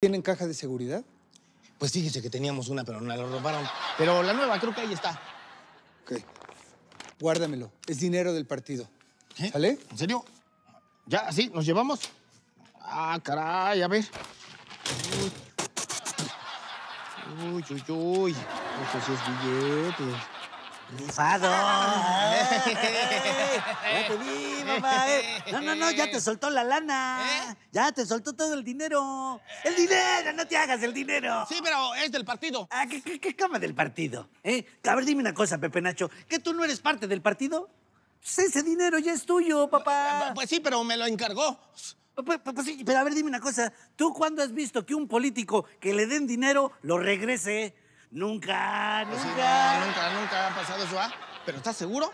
¿Tienen caja de seguridad? Pues fíjese que teníamos una, pero nos la robaron. Pero la nueva, creo que ahí está. Ok. Guárdamelo. Es dinero del partido. ¿Eh? ¿Sale? ¿En serio? ¿Ya así nos llevamos? Ah, caray, a ver. Uy, uy, uy. Eso sí es billete. Ya te vi, papá. Eh. No, no, no, ya te soltó la lana. ¿Eh? Ya te soltó todo el dinero. ¡El dinero! ¡No te hagas el dinero! Sí, pero es del partido. Ah, ¿qué, cama del partido? Eh? A ver, dime una cosa, Pepe Nacho. ¿Que tú no eres parte del partido? Pues ese dinero ya es tuyo, papá. Eh, pues sí, pero me lo encargó. Pues, sí, pero a ver, dime una cosa. ¿Tú cuándo has visto que un político que le den dinero lo regrese? Nunca, pues nunca. nunca, nunca ha pasado eso, ah, ¿Pero estás seguro?